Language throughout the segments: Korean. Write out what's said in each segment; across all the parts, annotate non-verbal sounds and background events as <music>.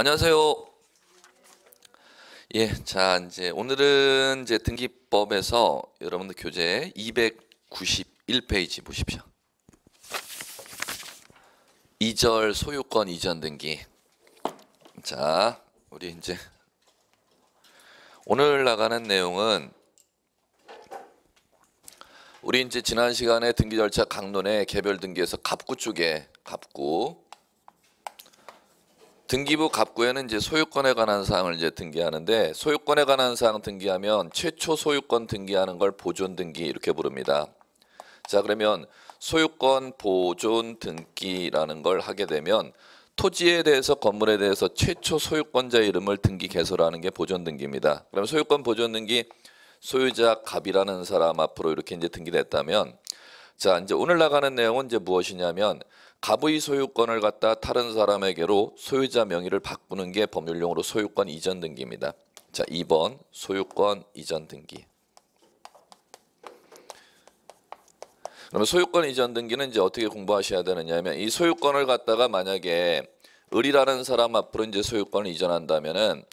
안녕하세요. 예, 자 이제 오늘은 이제 등기법에서 여러분들 교재 291페이지 보십시오. 2절 소유권 이전 등기. 자, 우리 이제 오늘 나가는 내용은 우리 이제 지난 시간에 등기 절차 강론의 개별 등기에서 갑구 쪽에 갑구 등기부 갑구에는 이제 소유권에 관한 사항을 이제 등기하는데 소유권에 관한 사항 등기하면 최초 소유권 등기하는 걸 보존 등기 이렇게 부릅니다. 자 그러면 소유권 보존 등기라는 걸 하게 되면 토지에 대해서 건물에 대해서 최초 소유권자 이름을 등기 개설하는 게 보존 등기입니다. 그럼 소유권 보존 등기 소유자 갑이라는 사람 앞으로 이렇게 이제 등기됐다면 자 이제 오늘 나가는 내용은 이제 무엇이냐면 갑의 소유권을 갖다 다른 사람에게로 소유자 명의를 바꾸는 게법률용으로 소유권 이전 등기입니다. 자, 2번 소유권 이전 등기. 그러면 소유권 이전 등기는 이제 어떻게 공부하셔야 되느냐면 이 소유권을 갖다가 만약에 을이라는 사람 앞으로 이제 소유권을 이전한다면은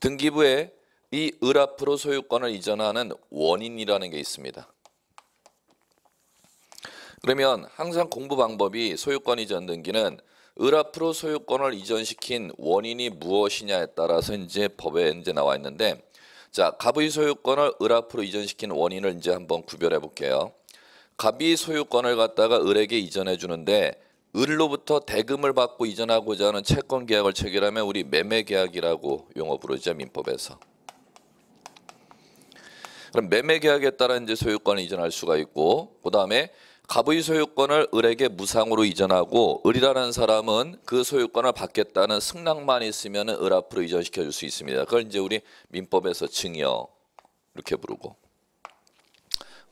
등기부에 이 을 앞으로 소유권을 이전하는 원인이라는 게 있습니다. 그러면 항상 공부 방법이 소유권 이전 등기는 을 앞으로 소유권을 이전시킨 원인이 무엇이냐에 따라서 이제 법에 이제 나와 있는데 자 갑의 소유권을 을 앞으로 이전시킨 원인을 이제 한번 구별해 볼게요. 갑이 소유권을 갖다가 을에게 이전해 주는데 을로부터 대금을 받고 이전하고자 하는 채권 계약을 체결하면 우리 매매 계약이라고 용어 부르죠 민법에서. 그럼 매매 계약에 따라 이제 소유권을 이전할 수가 있고 그다음에 갑의 소유권을 을에게 무상으로 이전하고 을이라는 사람은 그 소유권을 받겠다는 승낙만 있으면 을 앞으로 이전시켜 줄 수 있습니다. 그걸 이제 우리 민법에서 증여 이렇게 부르고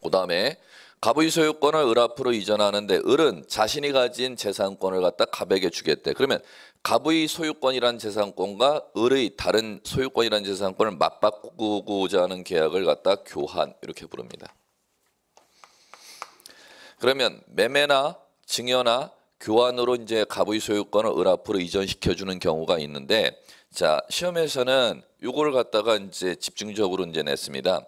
그 다음에 갑의 소유권을 을 앞으로 이전하는데 을은 자신이 가진 재산권을 갖다 갑에게 주겠대. 그러면 갑의 소유권이란 재산권과 을의 다른 소유권이란 재산권을 맞바꾸고자 하는 계약을 갖다 교환 이렇게 부릅니다. 그러면 매매나 증여나 교환으로 이제 가부의 소유권을 을앞으로 이전시켜 주는 경우가 있는데 자 시험에서는 요거를 갖다가 이제 집중적으로 이제 냈습니다.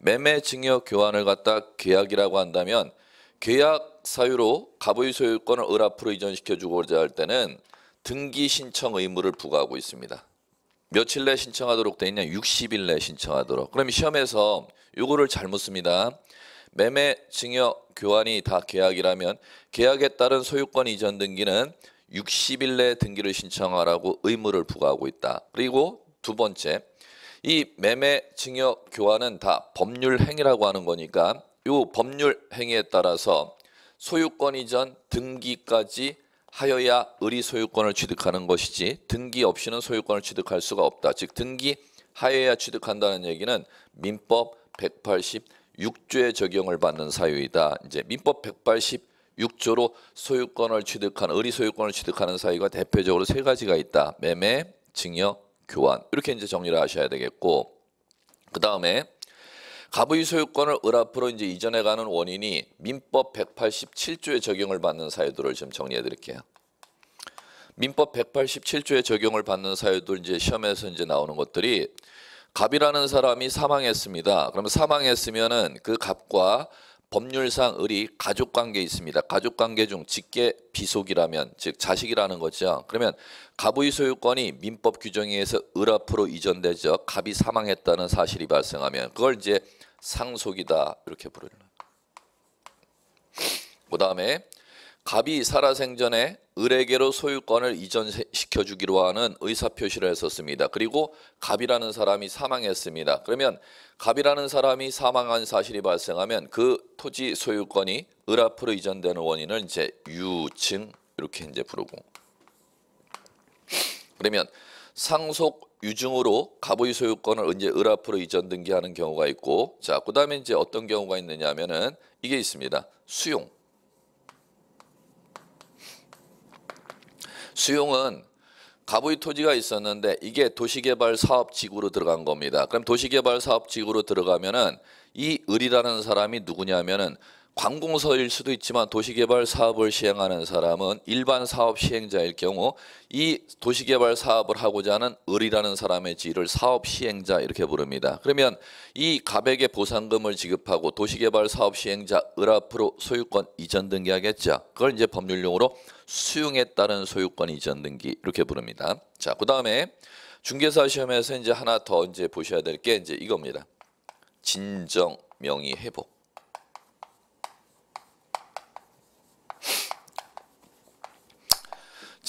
매매 증여 교환을 갖다 계약이라고 한다면 계약 사유로 가의 소유권을 을앞으로 이전시켜 주고자 할 때는 등기 신청 의무를 부과하고 있습니다. 며칠 내 신청하도록 돼 있냐? 60일 내 신청하도록. 그럼 시험에서 요거를 잘못 씁니다. 매매, 증여, 교환이 다 계약이라면 계약에 따른 소유권 이전 등기는 60일 내 등기를 신청하라고 의무를 부과하고 있다. 그리고 두 번째, 이 매매, 증여, 교환은 다 법률 행위라고 하는 거니까 이 법률 행위에 따라서 소유권 이전 등기까지 하여야 의리 소유권을 취득하는 것이지 등기 없이는 소유권을 취득할 수가 없다. 즉 등기 하여야 취득한다는 얘기는 민법 180 6조의 적용을 받는 사유이다. 이제 민법 186조로 소유권을 취득한 의리 소유권을 취득하는 사유가 대표적으로 세 가지가 있다. 매매, 증여, 교환. 이렇게 이제 정리를 하셔야 되겠고 그다음에 가의 소유권을 을앞으로 이제 이전해 가는 원인이 민법 187조의 적용을 받는 사유들을 좀 정리해 드릴게요. 민법 187조의 적용을 받는 사유들 이제 시험에서 이제 나오는 것들이 갑이라는 사람이 사망했습니다. 그러 사망했으면은 그 갑과 법률상 을이 가족 관계에 있습니다. 가족 관계 중 직계 비속이라면 즉 자식이라는 거죠. 그러면 갑의 소유권이 민법 규정에 의해서 을 앞으로 이전되죠. 갑이 사망했다는 사실이 발생하면 그걸 이제 상속이다 이렇게 부르는. 그다음에 갑이 살아생전에 을에게로 소유권을 이전시켜 주기로 하는 의사표시를 했었습니다. 그리고 갑이라는 사람이 사망했습니다. 그러면 갑이라는 사람이 사망한 사실이 발생하면 그 토지 소유권이 을 앞으로 이전되는 원인을 이제 유증 이렇게 이제 부르고 그러면 상속 유증으로 갑의 소유권을 이제 을 앞으로 이전 등기하는 경우가 있고 자 그다음에 이제 어떤 경우가 있느냐면은 하 이게 있습니다. 수용 수용은 가부의 토지가 있었는데 이게 도시개발 사업지구로 들어간 겁니다. 그럼 도시개발 사업지구로 들어가면은 이 을이라는 사람이 누구냐면은 관공서일 수도 있지만 도시개발 사업을 시행하는 사람은 일반 사업 시행자일 경우 이 도시개발 사업을 하고자 하는 을이라는 사람의 지위를 사업 시행자 이렇게 부릅니다. 그러면 이 갑에게 보상금을 지급하고 도시개발 사업 시행자 을 앞으로 소유권 이전 등기하겠죠. 그걸 이제 법률용어로 수용에 따른 소유권 이전 등기 이렇게 부릅니다. 자, 그 다음에 중개사 시험에서 이제 하나 더 이제 보셔야 될 게 이제 이겁니다. 진정 명의 회복.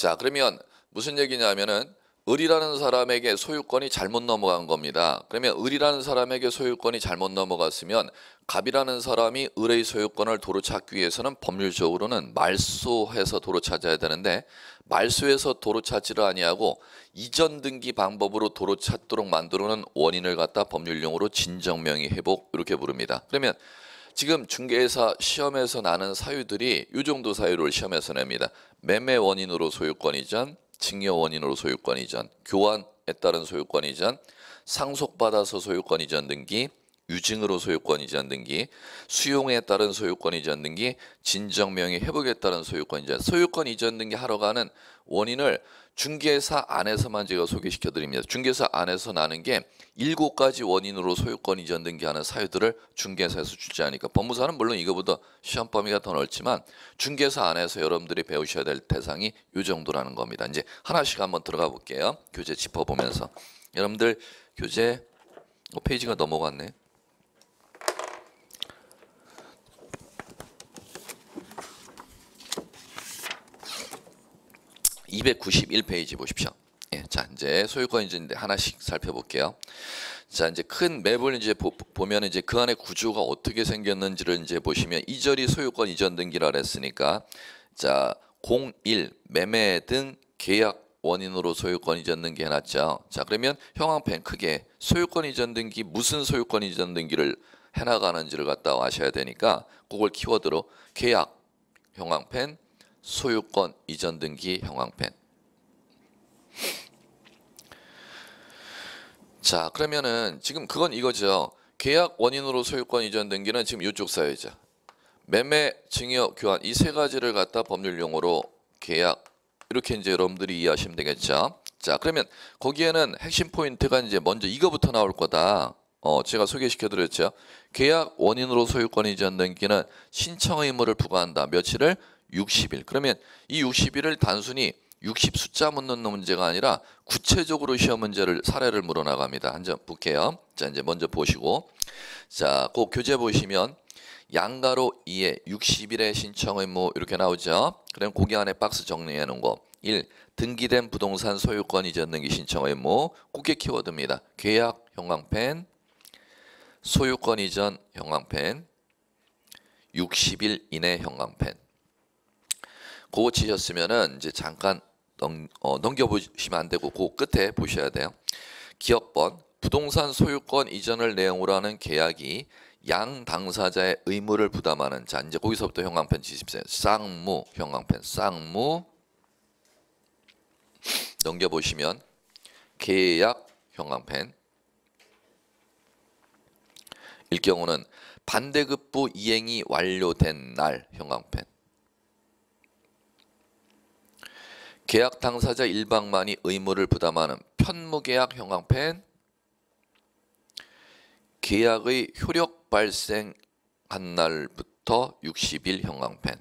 자, 그러면 무슨 얘기냐면은 을이라는 사람에게 소유권이 잘못 넘어간 겁니다. 그러면 을이라는 사람에게 소유권이 잘못 넘어갔으면 갑이라는 사람이 을의 소유권을 도로 찾기 위해서는 법률적으로는 말소해서 도로 찾아야 되는데 말소해서 도로 찾지를 아니하고 이전 등기 방법으로 도로 찾도록 만들어 놓은 원인을 갖다 법률용으로 진정명의 회복 이렇게 부릅니다. 그러면 지금 중개사 시험에서 나는 사유들이 이 정도 사유를 시험에서 냅니다. 매매 원인으로 소유권 이전, 증여 원인으로 소유권 이전, 교환에 따른 소유권 이전, 상속받아서 소유권 이전 등기, 유증으로 소유권 이전 등기, 수용에 따른 소유권 이전 등기, 진정명의 회복에 따른 소유권 이전, 소유권 이전 등기 하러 가는 원인을 중개사 안에서만 제가 소개시켜 드립니다. 중개사 안에서 나는 게 일곱 가지 원인으로 소유권 이전 등기하는 사유들을 중개사에서 주지 않으니까 법무사는 물론 이거보다 시험 범위가 더 넓지만 중개사 안에서 여러분들이 배우셔야 될 대상이 이 정도라는 겁니다. 이제 하나씩 한번 들어가 볼게요. 교재 짚어보면서 여러분들 교재 어, 페이지가 넘어갔네. 291페이지 보십시오. 예, 자 이제 소유권 인증인데 하나씩 살펴볼게요. 자 이제 큰 맵을 이제 보, 면 이제 그 안에 구조가 어떻게 생겼는지를 이제 보시면 이절이 소유권 이전 등기라 그랬으니까 자 01 매매 등 계약 원인으로 소유권 이전 등기 해놨죠. 자 그러면 형광펜 크게 소유권 이전 등기 무슨 소유권 이전 등기를 해나가는지를 갖다 아셔야 되니까 그걸 키워드로 계약 형광펜 소유권 이전 등기 형광펜 자 그러면은 지금 그건 이거죠 계약 원인으로 소유권 이전 등기는 지금 이쪽 사유죠 매매, 증여, 교환 이 세 가지를 갖다 법률 용어로 계약 이렇게 이제 여러분들이 이해하시면 되겠죠 자 그러면 거기에는 핵심 포인트가 이제 먼저 이거부터 나올 거다 어, 제가 소개시켜 드렸죠. 계약 원인으로 소유권 이전 등기는 신청 의무를 부과한다. 며칠을 60일. 그러면 이 60일을 단순히 60 숫자 묻는 문제가 아니라 구체적으로 시험 문제를 사례를 물어나갑니다. 한 점 볼게요. 자 이제 먼저 보시고 자꼭 그 교재 보시면 양가로 2에 60일에 신청 의무 뭐 이렇게 나오죠. 그럼 고기 안에 박스 정리해 놓은 거. 1. 등기된 부동산 소유권 이전 등기 신청 의무 뭐 고게 키워드입니다. 계약 형광펜 소유권 이전 형광펜 60일 이내 형광펜 그거 치셨으면은 이제 잠깐 넘, 어, 넘겨보시면 안 되고 그 끝에 보셔야 돼요. 기업번 부동산 소유권 이전을 내용으로 하는 계약이 양 당사자의 의무를 부담하는 자 이제 거기서부터 형광펜 지십세요. 쌍무 형광펜 쌍무 넘겨보시면 계약 형광펜 일 경우는 반대급부 이행이 완료된 날 형광펜 계약 당사자 일방만이 의무를 부담하는 편무계약 형광펜 계약의 효력 발생한 날부터 60일 형광펜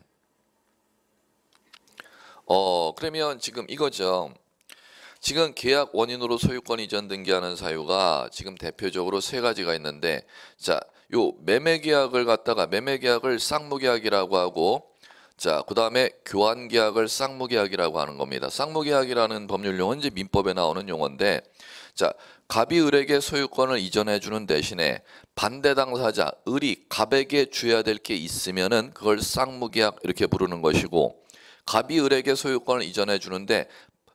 어 그러면 지금 이거죠 지금 계약 원인으로 소유권 이전 등기하는 사유가 지금 대표적으로 세 가지가 있는데 자요 매매 계약을 갖다가 매매 계약을 쌍무 계약이라고 하고 자, 그 다음에 교환계약을 쌍무계약이라고 하는 겁니다. 쌍무계약이라는 법률용어 이제 민법에 나오는 용어인데, 자, 갑이 을에게 소유권을 이전해 주는 대신에 반대 당사자, 을이 갑에게 줘야 될 게 있으면은 그걸 쌍무계약 이렇게 부르는 것이고, 갑이 을에게 소유권을 이전해 주는데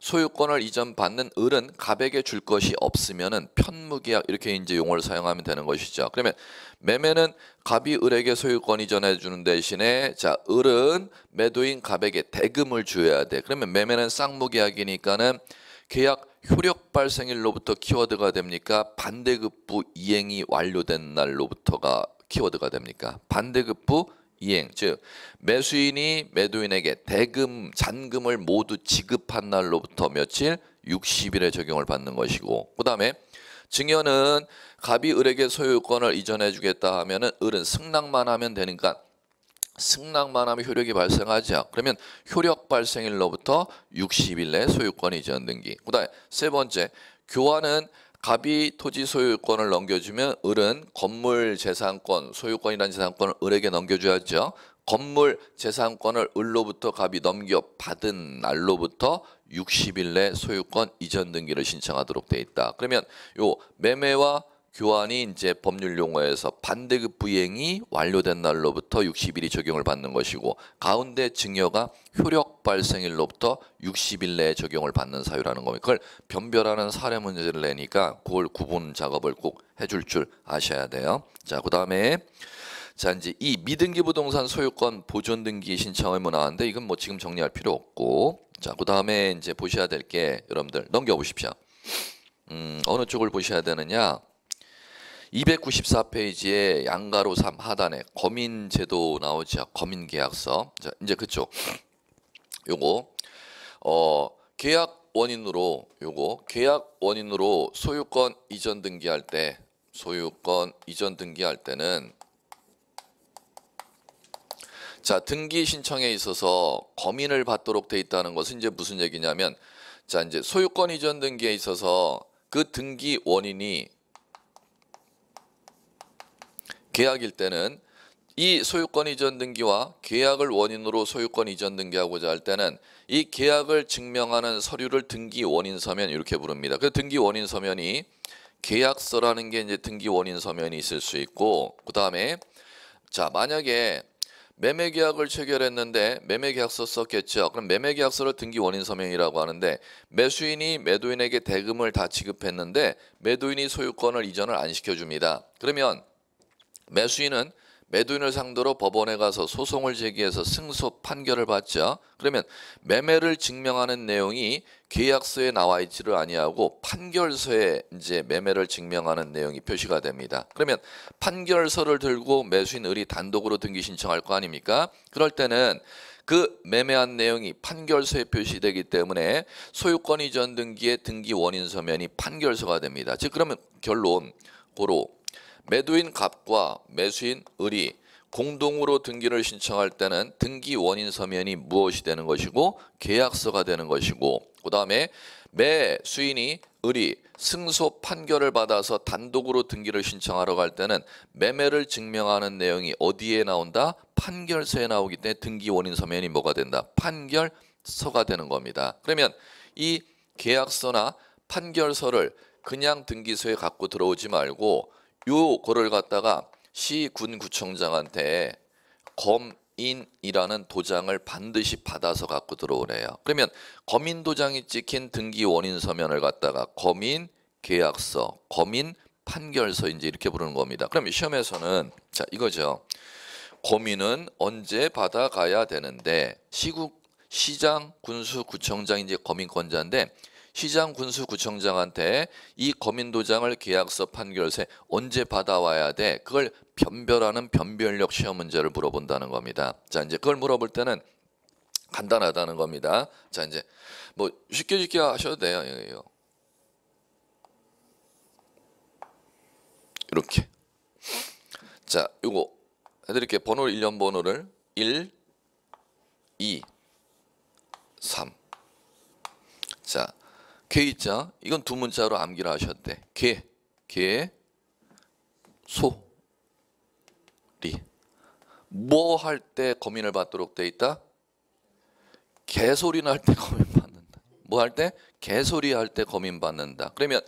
소유권을 이전받는 을은 갑에게 줄 것이 없으면 편무계약 이렇게 이제 용어를 사용하면 되는 것이죠. 그러면 매매는 갑이 을에게 소유권 이전해 주는 대신에 자 을은 매도인 갑에게 대금을 줘야 돼. 그러면 매매는 쌍무계약이니까는 계약 효력 발생일로부터 키워드가 됩니까? 반대급부 이행이 완료된 날로부터가 키워드가 됩니까? 반대급부 이행 즉 매수인이 매도인에게 대금 잔금을 모두 지급한 날로부터 며칠 60일에 적용을 받는 것이고 그다음에 증여는 갑이 을에게 소유권을 이전해 주겠다 하면은 을은 승낙만 하면 되니까 승낙만 하면 효력이 발생하자 지 그러면 효력 발생일로부터 60일 내 소유권 이전 등기 그다음에 세 번째 교환은 갑이 토지 소유권을 넘겨주면 을은 건물 재산권, 소유권이라는 재산권을 을에게 넘겨줘야죠. 건물 재산권을 을로부터 갑이 넘겨받은 날로부터 60일 내 소유권 이전 등기를 신청하도록 돼 있다. 그러면 요 매매와 교환이 이제 법률 용어에서 반대급 부행이 완료된 날로부터 60일이 적용을 받는 것이고 가운데 증여가 효력 발생일로부터 60일 내에 적용을 받는 사유라는 겁니다. 그걸 변별하는 사례 문제를 내니까 그걸 구분 작업을 꼭 해 줄 줄 아셔야 돼요. 자, 그 다음에 자 이제 이 미등기 부동산 소유권 보존 등기 신청 의무 나왔는데 이건 뭐 지금 정리할 필요 없고 자그 다음에 이제 보셔야 될 게 여러분들 넘겨 보십시오. 음 어느 쪽을 보셔야 되느냐? 294페이지에 양가로 3 하단에 거민 제도 나오죠. 거민 계약서. 자, 이제 그쪽. 요거 어 계약 원인으로 요거 계약 원인으로 소유권 이전 등기할 때 소유권 이전 등기할 때는 자 등기 신청에 있어서 거민을 받도록 돼 있다는 것은 이제 무슨 얘기냐면 자 이제 소유권 이전 등기에 있어서 그 등기 원인이 계약일 때는 이 소유권 이전 등기와 계약을 원인으로 소유권 이전 등기하고자 할 때는 이 계약을 증명하는 서류를 등기 원인 서면 이렇게 부릅니다. 그 등기 원인 서면이 계약서라는 게 이제 등기 원인 서면이 있을 수 있고 그다음에 자, 만약에 매매 계약을 체결했는데 매매 계약서 썼겠죠. 그럼 매매 계약서를 등기 원인 서명이라고 하는데 매수인이 매도인에게 대금을 다 지급했는데 매도인이 소유권을 이전을 안 시켜 줍니다. 그러면 매수인은 매도인을 상대로 법원에 가서 소송을 제기해서 승소 판결을 받죠. 그러면 매매를 증명하는 내용이 계약서에 나와 있지를 아니하고 판결서에 이제 매매를 증명하는 내용이 표시가 됩니다. 그러면 판결서를 들고 매수인 을이 단독으로 등기 신청할 거 아닙니까? 그럴 때는 그 매매한 내용이 판결서에 표시되기 때문에 소유권 이전 등기의 등기 원인 서면이 판결서가 됩니다. 즉 그러면 결론 고로 매도인 갑과 매수인 을이 공동으로 등기를 신청할 때는 등기 원인 서면이 무엇이 되는 것이고 계약서가 되는 것이고 그 다음에 매 수인이 을이 승소 판결을 받아서 단독으로 등기를 신청하러 갈 때는 매매를 증명하는 내용이 어디에 나온다? 판결서에 나오기 때문에 등기 원인 서면이 뭐가 된다? 판결서가 되는 겁니다. 그러면 이 계약서나 판결서를 그냥 등기소에 갖고 들어오지 말고 요 거를 갖다가 시군구청장한테 검인이라는 도장을 반드시 받아서 갖고 들어오래요. 그러면 검인 도장이 찍힌 등기 원인 서면을 갖다가 검인 계약서, 검인 판결서 이제 이렇게 부르는 겁니다. 그럼 시험에서는 자 이거죠. 검인은 언제 받아가야 되는데 시국 시장 군수 구청장 이제 검인권자인데 시장 군수구청장한테 이 거민도장을 계약서 판결세 언제 받아와야 돼? 그걸 변별하는 변별력 시험 문제를 물어본다는 겁니다. 자 이제 그걸 물어볼 때는 간단하다는 겁니다. 자 이제 뭐 쉽게 쉽게 하셔도 돼요. 예, 예. 이렇게 자요거 해드릴게요. 번호 일련 번호를 1, 2, 3 자, 개있자 이건 두 문자로 암기를 하셨대. 게, 게, 소, 리. 뭐 할 때 고민을 받도록 돼 있다? 개소리나 할때 고민 받는다. 뭐 할 때? 개소리 할 때 고민 받는다. 그러면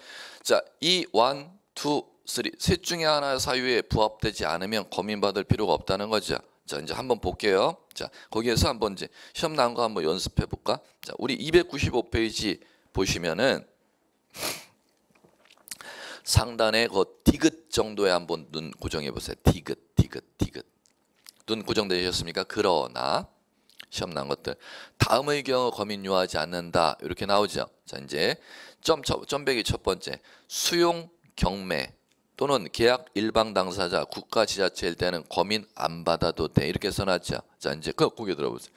자, 이 완, 투, 쓰셋 중에 하나 사유에 부합되지 않으면 고민 받을 필요가 없다는 거죠. 자, 이제 한번 볼게요. 자, 거기에서 한번 이제 시험 나온 거 한번 연습해 볼까? 자, 우리 295페이지 보시면은 <laughs> 상단에 그 디귿 정도에 한번 눈 고정해 보세요. 디귿, 디귿, 디귿. 눈 고정되셨습니까? 그러나 시험 난 것들 다음의 경우 거민 요하지 않는다 이렇게 나오죠. 자 이제 점 점백이 첫 번째 수용 경매 또는 계약 일방 당사자 국가 지자체일 때는 거민 안 받아도 돼 이렇게 써놨죠. 자 이제 그 고개 들어보세요.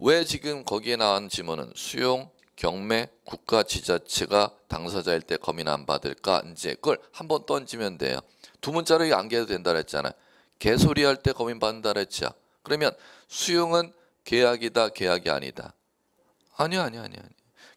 왜 지금 거기에 나온 지문은 수용 경매 국가 지자체가 당사자일 때 검인 안 받을까? 이제 그걸 한 번 던지면 돼요. 두 문자로 안개도 된다 그랬잖아 개소리 할때 검인 받는다 그랬죠. 그러면 수용은 계약이다, 계약이 아니다. 아니요, 아니요, 아니요. 아니.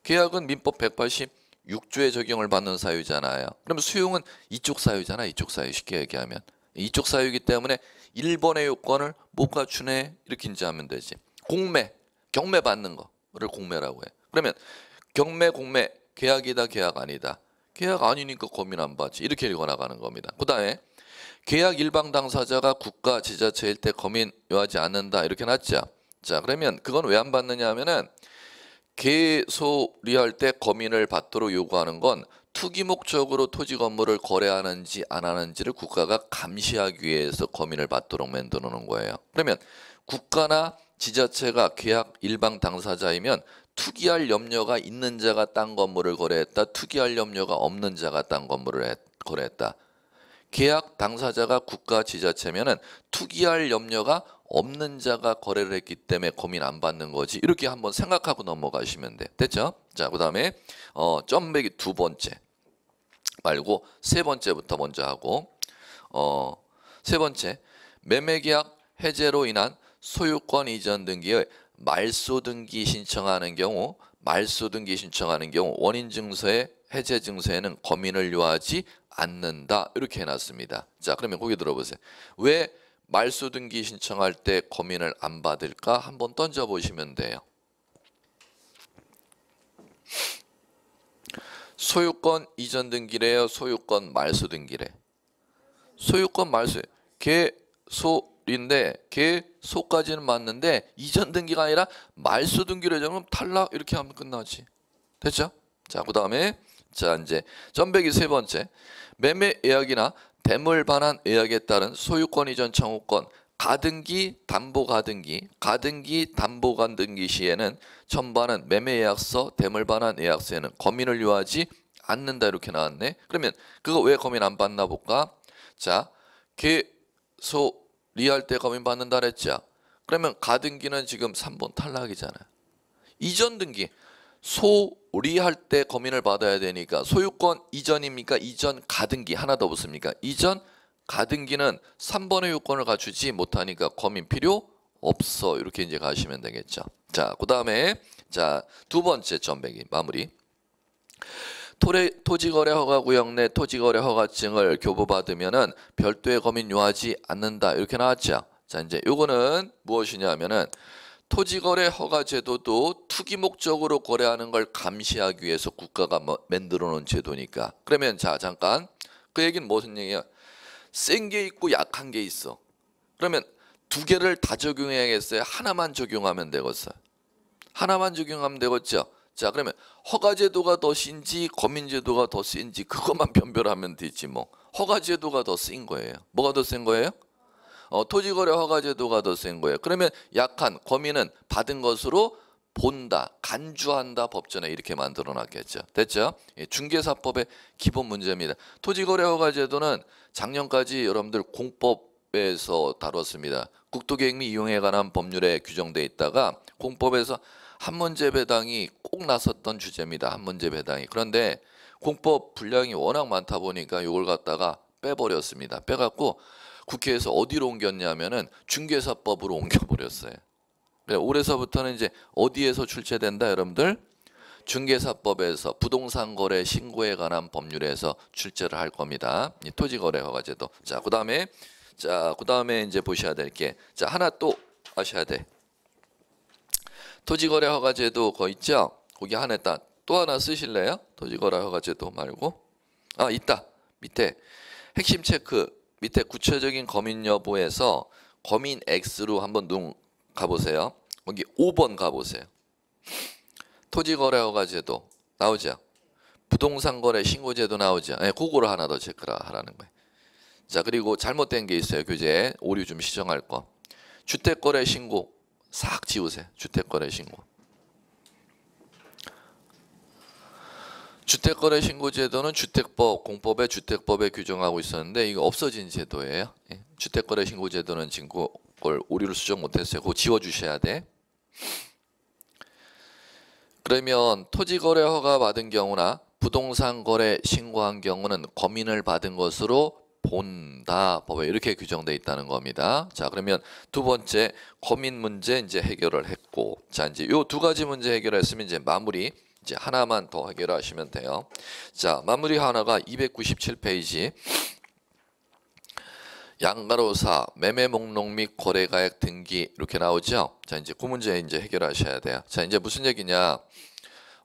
계약은 민법 186조에 적용을 받는 사유잖아요. 그럼 수용은 이쪽 사유잖아, 이쪽 사유 쉽게 얘기하면. 이쪽 사유이기 때문에 1번의 요건을 못 갖추네 이렇게 인지하면 되지. 공매, 경매 받는 거를 공매라고 해. 그러면 경매 공매 계약이다 계약 아니다. 계약 아니니까 고민 안 받지. 이렇게 읽어 나가는 겁니다. 그다음에 계약 일방 당사자가 국가 지자체일 때 고민 요하지 않는다. 이렇게 놨죠. 자, 그러면 그건 왜 안 받느냐 하면은 개소리할 때 고민을 받도록 요구하는 건 투기 목적으로 토지 건물을 거래하는지 안 하는지를 국가가 감시하기 위해서 고민을 받도록 만들어 놓은 거예요. 그러면 국가나 지자체가 계약 일방 당사자이면 투기할 염려가 있는 자가 딴 건물을 거래했다. 투기할 염려가 없는 자가 딴 건물을 거래했다. 계약 당사자가 국가 지자체면은 투기할 염려가 없는 자가 거래를 했기 때문에 고민 안 받는 거지. 이렇게 한번 생각하고 넘어가시면 돼. 됐죠? 자, 그다음에 어, 점배기 두 번째 말고 세 번째부터 먼저 하고 어, 세 번째 매매 계약 해제로 인한 소유권 이전 등기의 말소등기 신청하는 경우 말소등기 신청하는 경우 원인증서에 해제증서에는 검인을 요하지 않는다 이렇게 해놨습니다. 자 그러면 거기 들어보세요. 왜 말소등기 신청할 때 검인을 안 받을까 한번 던져보시면 돼요. 소유권 이전 등기래요. 소유권 말소 등기래. 소유권 말소. 개소 인데 걔 소까지는 맞는데 이전 등기가 아니라 말소 등기로 해주면 탈락 이렇게 하면 끝나지 됐죠? 자 그 다음에 자 이제 전백이세 번째 매매 예약이나 대물 반환 예약에 따른 소유권 이전 청구권 가등기 담보 가등기 가등기 담보 가등기 시에는 천반은 매매 예약서 대물 반환 예약서에는 검인을 요하지 않는다 이렇게 나왔네 그러면 그거 왜 거민 안 받나 볼까 자 개소 리할 때 검인 받는다 그랬죠. 그러면 가등기는 지금 3번 탈락이잖아요. 이전 등기 소리할 때 검인을 받아야 되니까 소유권 이전입니까? 이전 가등기 하나 더 붙습니까? 이전 가등기는 3번의 요건을 갖추지 못하니까 검인 필요 없어. 이렇게 이제 가시면 되겠죠. 자, 그다음에 자, 두 번째 점백이 마무리. 토지거래 허가 구역 내 토지거래 허가증을 교부받으면은 별도의 검인 요하지 않는다 이렇게 나왔죠. 자 이제 요거는 무엇이냐면은 토지거래 허가 제도도 투기 목적으로 거래하는 걸 감시하기 위해서 국가가 뭐 만들어 놓은 제도니까. 그러면 자 잠깐 그 얘기는 무슨 얘기야? 센게 있고 약한 게 있어. 그러면 두 개를 다 적용해야겠어요. 하나만 적용하면 되겠어요. 하나만 적용하면 되겠죠. 자 그러면 허가제도가 더 센지 거민제도가 더 센지 그것만 <laughs> 변별하면 되지 뭐 허가제도가 더센 거예요 뭐가 더쓴 거예요 어, 토지거래 허가제도가 더쓴 거예요 그러면 약한 거민은 받은 것으로 본다, 간주한다 법전에 이렇게 만들어 놨겠죠. 됐죠? 예, 중개사법의 기본 문제입니다. 토지거래허가제도는 작년까지 여러분들 공법에서 다뤘습니다. 국토계획 및 이용에 관한 법률에 규정돼 있다가 공법에서 한문제 배당이 꼭 나섰던 주제입니다. 한문제 배당이. 그런데 공법 분량이 워낙 많다 보니까 이걸 갖다가 빼버렸습니다. 빼갖고 국회에서 어디로 옮겼냐면은 중개사법으로 옮겨버렸어요. 그래, 올해서부터는 이제 어디에서 출제된다 여러분들? 중개사법에서 부동산 거래 신고에 관한 법률에서 출제를 할 겁니다. 이 토지거래허가제도. 자, 그다음에 자, 그다음에 이제 보셔야 될게 자, 하나 또 아셔야 돼. 토지거래허가제도 거 있죠? 거기 하나 있다. 또 하나 쓰실래요? 토지거래허가제도 말고. 아 있다. 밑에 핵심 체크 밑에 구체적인 검인 여부에서 검인 X로 한번 눈 가보세요. 거기 5번 가보세요. 토지거래허가제도 나오죠? 부동산거래 신고제도 나오죠? 네, 그거를 하나 더 체크라 하라는 거예요. 자 그리고 잘못된 게 있어요. 교재에 오류 좀 시정할 거. 주택거래 신고 싹 지우세요. 주택거래 신고. 주택거래 신고 제도는 주택법 공법의 주택법에 규정하고 있었는데 이거 없어진 제도예요. 예. 주택거래 신고 제도는 지금 그걸 오류를 수정 못했어요. 그거 지워주셔야 돼. 그러면 토지거래 허가 받은 경우나 부동산 거래 신고한 경우는 검인을 받은 것으로 본다 법에 뭐, 뭐 이렇게 규정돼 있다는 겁니다. 자 그러면 두 번째 고민 문제 이제 해결을 했고 자 이제 요두 가지 문제 해결했으면 이제 마무리 이제 하나만 더 해결하시면 돼요. 자 마무리 하나가 297페이지 양가로사 매매 목록 및 거래가액 등기 이렇게 나오죠. 자 이제 그 문제 이제 해결하셔야 돼요. 자 이제 무슨 얘기냐?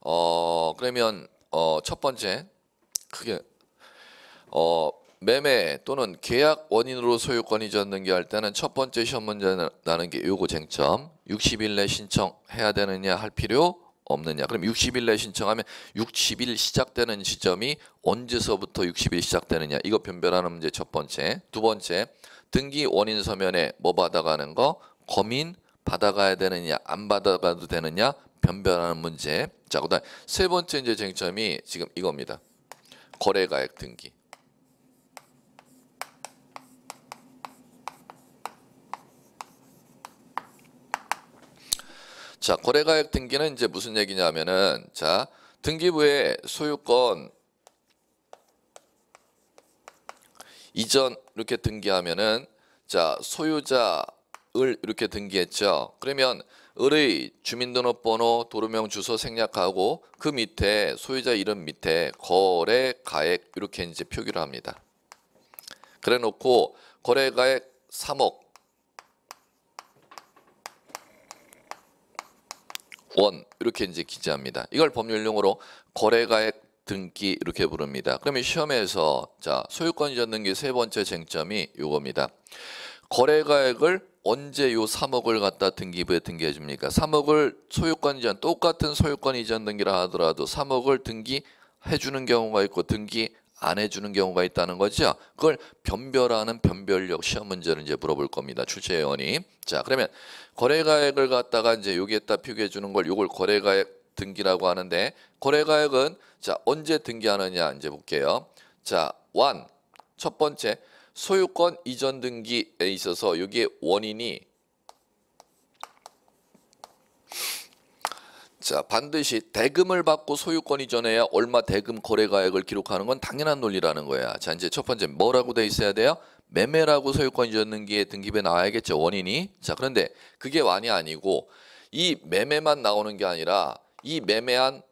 어 그러면 어 첫 번째 크게 어 매매 또는 계약 원인으로 소유권이 전등기할 때는 첫 번째 시험 문제라는 게 요거 쟁점 60일 내 신청해야 되느냐 할 필요 없느냐 그럼 60일 내 신청하면 60일 시작되는 시점이 언제서부터 60일 시작되느냐 이거 변별하는 문제 첫 번째 두 번째 등기 원인 서면에 뭐 받아가는 거 검인 받아가야 되느냐 안 받아가도 되느냐 변별하는 문제 자 그다음 세 번째 이제 쟁점이 지금 이겁니다 거래가액 등기 자, 거래가액 등기는 이제 무슨 얘기냐면은 자, 등기부에 소유권 이전 이렇게 등기하면은 자, 소유자을 이렇게 등기했죠. 그러면 을의 주민등록번호, 도로명, 주소 생략하고 그 밑에 소유자 이름 밑에 거래가액 이렇게 이제 표기를 합니다. 그래 놓고 거래가액 3억 원 이렇게 이제 기재합니다. 이걸 법률용어로 거래가액 등기 이렇게 부릅니다. 그러면 시험에서 자 소유권이전 등기 세 번째 쟁점이 요겁니다. 거래가액을 언제 요 3억을 갖다 등기부에 등기해 줍니까? 3억을 소유권 이전 똑같은 소유권 이전 등기라 하더라도 3억을 등기해 주는 경우가 있고 등기 안 해주는 경우가 있다는 거죠. 그걸 변별하는 변별력 시험 문제를 이제 물어볼 겁니다. 출제위원이. 자, 그러면 거래가액을 갖다가 이제 여기에다 표기해 주는 걸 요걸 거래가액 등기라고 하는데 거래가액은 자 언제 등기하느냐 이제 볼게요. 자, 원첫 번째 소유권 이전 등기에 있어서 여기에 원인이 자 반드시 대금을 받고 소유권 이전해야 얼마 대금 거래가액을 기록하는 건 당연한 논리라는 거야. 자 이제 첫 번째 뭐라고 돼 있어야 돼요? 매매라고 소유권 이전 는기에 등기부에 나와야겠죠 원인이. 자 그런데 그게 완이 아니고 이 매매만 나오는 게 아니라 이 매매한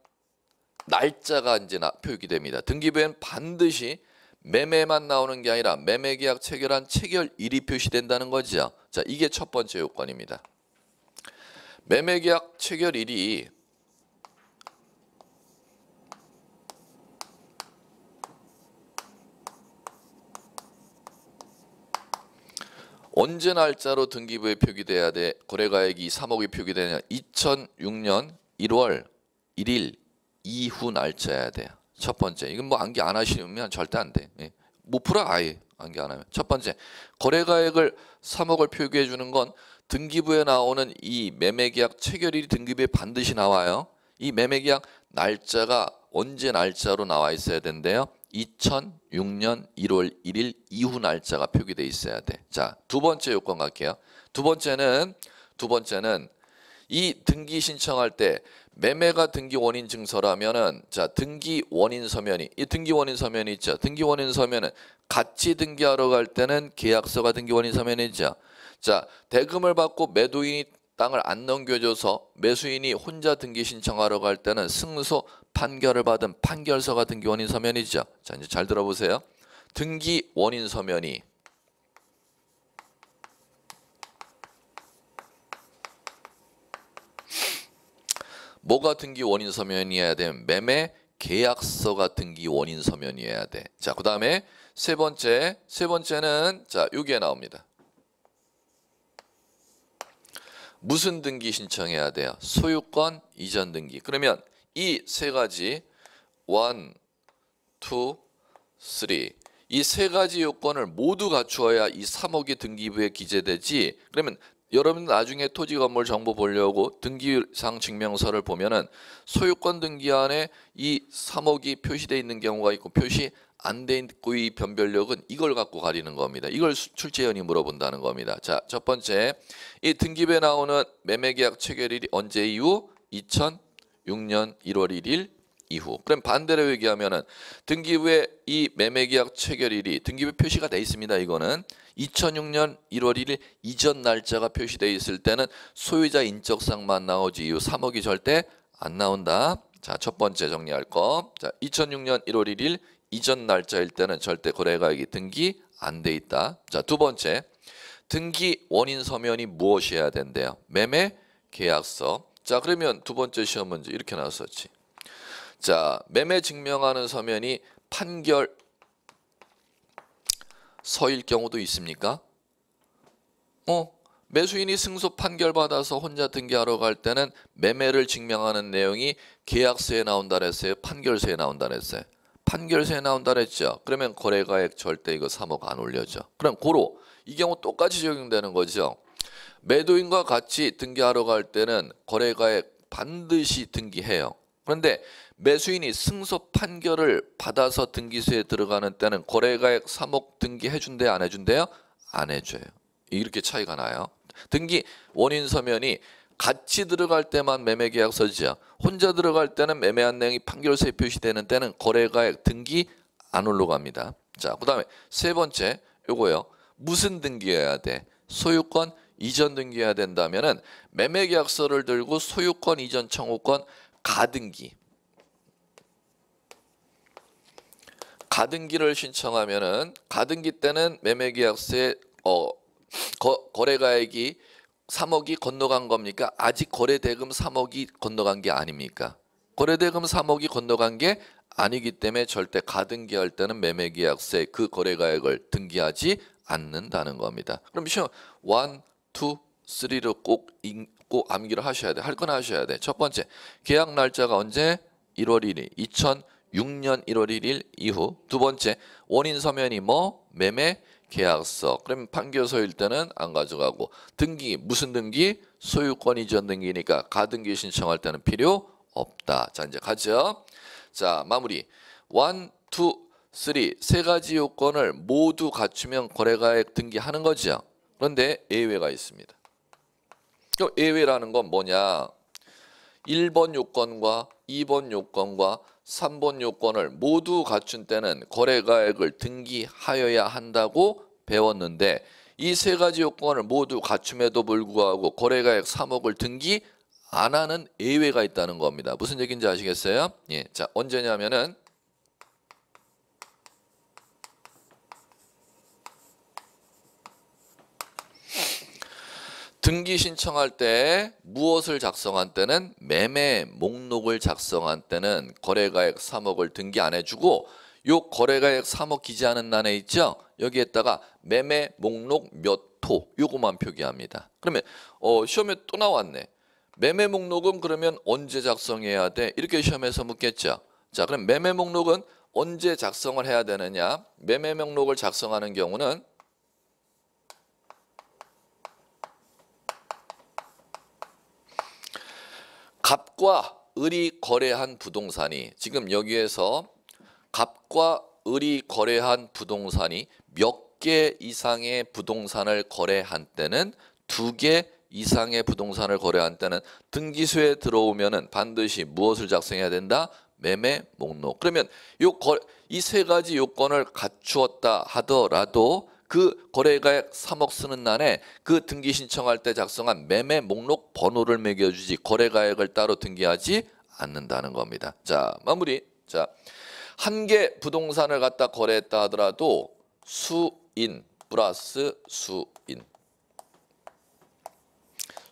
날짜가 이제 표기 됩니다. 등기부엔 반드시 매매만 나오는 게 아니라 매매계약 체결한 체결일이 표시된다는 거죠. 자 이게 첫 번째 요건입니다. 매매계약 체결일이 언제 날짜로 등기부에 표기돼야 돼? 거래가액이 3억이 표기되냐? 2006년 1월 1일 이후 날짜야 돼요. 첫 번째. 이건 뭐 암기 안 하시면 절대 안 돼. 예. 못 풀어 아예 암기 안 하면. 첫 번째. 거래가액을 3억을 표기해 주는 건 등기부에 나오는 이 매매계약 체결일이 등기부에 반드시 나와요. 이 매매계약 날짜가 언제 날짜로 나와 있어야 된대요. 2006년 1월 1일 이후 날짜가 표기돼 있어야 돼. 자, 두 번째 요건 갈게요. 두 번째는 두 번째는 이 등기 신청할 때 매매가 등기 원인 증서라면은 자 등기 원인 서면이 이 등기 원인 서면이 있죠. 등기 원인 서면은 같이 등기하러 갈 때는 계약서가 등기 원인 서면이죠. 자 대금을 받고 매도인이 땅을 안 넘겨줘서 매수인이 혼자 등기 신청하러 갈 때는 승소 판결을 받은 판결서가 등기 원인 서면이죠. 자 이제 잘 들어보세요. 등기 원인 서면이 뭐가 등기 원인 서면이어야 돼? 매매 계약서가 등기 원인 서면이어야 돼. 자, 그다음에 세 번째, 세 번째는 자, 여기에 나옵니다. 무슨 등기 신청해야 돼요? 소유권 이전 등기. 그러면 이 세 가지 원, 투, 쓰이세 가지 요건을 모두 갖추어야 이 3억이 등기부에 기재되지. 그러면 여러분 나중에 토지 건물 정보 보려고 등기상 증명서를 보면은 소유권 등기 안에 이 3억이 표시돼 있는 경우가 있고 표시 안돼 있고의 변별력은 이걸 갖고 가리는 겁니다. 이걸 출제위원이 물어본다는 겁니다. 자, 첫 번째. 이 등기부에 나오는 매매 계약 체결일이 언제 이후? 2006년 1월 1일 이후 그럼 반대로 얘기하면은 등기부에 이 매매계약 체결일이 등기부 표시가 돼 있습니다. 이거는 2006년 1월 1일 이전 날짜가 표시돼 있을 때는 소유자 인적상만 나오지 이후 3억이 절대 안 나온다. 자, 첫 번째 정리할 거. 자, 2006년 1월 1일 이전 날짜일 때는 절대 거래가액이 등기 안 돼 있다. 자, 두 번째. 등기 원인 서면이 무엇이어야 된대요? 매매 계약서. 자, 그러면 두 번째 시험 문제 이렇게 나왔었지. 자, 매매 증명하는 서면이 판결 서일 경우도 있습니까? 어, 매수인이 승소 판결받아서 혼자 등기하러 갈 때는 매매를 증명하는 내용이 계약서에 나온다 그랬어요? 판결서에 나온다 그랬어요? 판결서에 나온다 그랬죠? 그러면 거래가액 절대 이거 3억 안 올려져. 그럼 고로 이 경우 똑같이 적용되는 거죠. 매도인과 같이 등기하러 갈 때는 거래가액 반드시 등기해요. 그런데 매수인이 승소 판결을 받아서 등기소에 들어가는 때는 거래가액 3억 등기해 준대 안 해준대요? 안 해줘요. 이렇게 차이가 나요. 등기 원인 서면이 같이 들어갈 때만 매매 계약서지야. 혼자 들어갈 때는 매매한 내용이 판결서에 표시되는 때는 거래가액 등기 안 올라갑니다. 자, 그다음에 세 번째 요거요. 무슨 등기해야 돼? 소유권 이전 등기해야 된다면은 매매 계약서를 들고 소유권 이전 청구권 가등기 가등기를 신청하면은 가등기 때는 매매계약서에 어, 거, 거래가액이 3억이 건너간 겁니까? 아직 거래대금 3억이 건너간 게 아닙니까? 거래대금 3억이 건너간 게 아니기 때문에 절대 가등기할 때는 매매계약서에 그 거래가액을 등기하지 않는다는 겁니다. 그럼 미션 1, 2, 3를 꼭, 인, 고 암기를 하셔야 돼. 할건 하셔야 돼. 첫 번째, 계약 날짜가 언제? 1월 1일 2000 6년 1월 1일 이후 두 번째 원인 서면이 뭐 매매 계약서 그럼 판교서일 때는 안 가져가고 등기 무슨 등기 소유권 이전 등기니까 가등기 신청할 때는 필요 없다 자 이제 가죠 자 마무리 1, 2, 3 세 가지 요건을 모두 갖추면 거래가액 등기하는 거죠 그런데 예외가 있습니다 그 예외라는 건 뭐냐 1번 요건과 2번 요건과 3번 요건을 모두 갖춘 때는 거래가액을 등기하여야 한다고 배웠는데 이 세 가지 요건을 모두 갖춤에도 불구하고 거래가액 3억을 등기 안 하는 예외가 있다는 겁니다. 무슨 얘기인지 아시겠어요? 예, 자 언제냐면은 등기 신청할 때 무엇을 작성한 때는 매매 목록을 작성한 때는 거래가액 3억을 등기 안 해주고 요 거래가액 3억 기재하는 란에 있죠. 여기에다가 매매 목록 몇토 요거만 표기합니다. 그러면 어, 시험에 또 나왔네. 매매 목록은 그러면 언제 작성해야 돼? 이렇게 시험에서 묻겠죠. 자 그럼 매매 목록은 언제 작성을 해야 되느냐? 매매 목록을 작성하는 경우는 갑과 을이 거래한 부동산이 지금 여기에서 갑과 을이 거래한 부동산이 몇 개 이상의 부동산을 거래한 때는 두 개 이상의 부동산을 거래한 때는 등기소에 들어오면은 반드시 무엇을 작성해야 된다? 매매 목록. 그러면 이 세 가지 요건을 갖추었다 하더라도 그 거래가 액 3억 쓰는 날에그 등기 신청할 때 작성한 매매 목록 번호를 매겨주지 거래가액을 따로 등기하지 않는다는 겁니다. 자 마무리. 자한 개 부동산을 갖다 거래했다 하더라도 수인 플러스 수인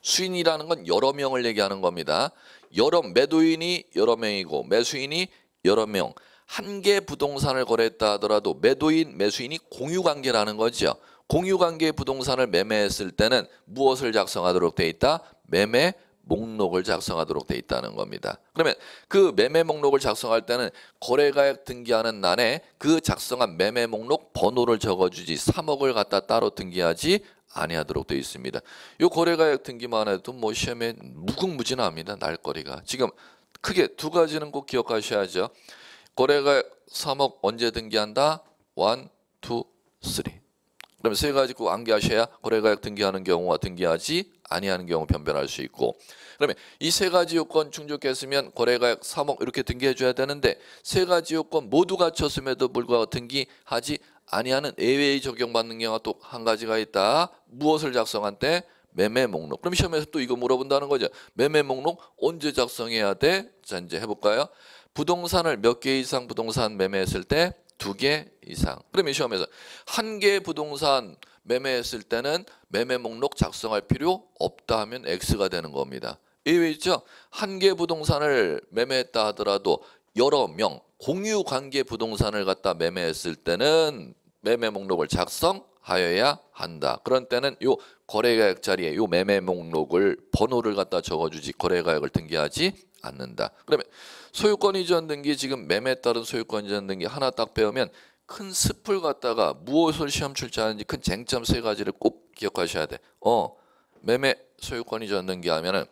수인이라는 건 여러 명을 얘기하는 겁니다. 여러 매도인이 여러 명이고 매수인이 여러 명. 한개 부동산을 거래했다 하더라도 매도인 매수인이 공유 관계라는 거죠. 공유 관계 부동산을 매매했을 때는 무엇을 작성하도록 돼 있다? 매매 목록을 작성하도록 돼 있다는 겁니다. 그러면 그 매매 목록을 작성할 때는 거래가액 등기하는 날에 그 작성한 매매 목록 번호를 적어주지 3억을 갖다 따로 등기하지 아니하도록 돼 있습니다. 이 거래가액 등기만 해도 뭐 시험에 무궁무진합니다. 날거리가 지금 크게 두 가지는 꼭 기억하셔야죠. 거래가 3억 언제 등기한다? 1, 2, 3. 그럼 세 가지 꼭 암기하셔야 거래가액 등기하는 경우와 등기하지 아니하는 경우 변별할 수 있고 그러면 이 세 가지 요건 충족했으면 거래가액 3억 이렇게 등기해 줘야 되는데 세 가지 요건 모두 갖췄음에도 불구하고 등기하지 아니하는 예외의 적용받는 경우가 또 한 가지가 있다. 무엇을 작성한 때 매매 목록. 그럼 시험에서 또 이거 물어본다는 거죠. 매매 목록 언제 작성해야 돼? 자 이제 해볼까요? 부동산을 몇 개 이상 부동산 매매했을 때 두 개 이상. 그럼 이 시험에서 한개 부동산 매매했을 때는 매매 목록 작성할 필요 없다 하면 X가 되는 겁니다. 예외 있죠? 한 개 부동산을 매매했다 하더라도 여러 명 공유 관계 부동산을 갖다 매매했을 때는 매매 목록을 작성하여야 한다. 그런 때는 요 거래가액 자리에 요 매매 목록을 번호를 갖다 적어주지 거래가액을 등기하지 않는다. 그러면 소유권 이전 등기 지금 매매 에 따른 소유권 이전 등기 하나 딱 배우면 큰 스풀 갖다가 무엇을 시험 출제하는지 큰 쟁점 세 가지를 꼭 기억하셔야 돼. 어, 매매 소유권 이전 등기 하면은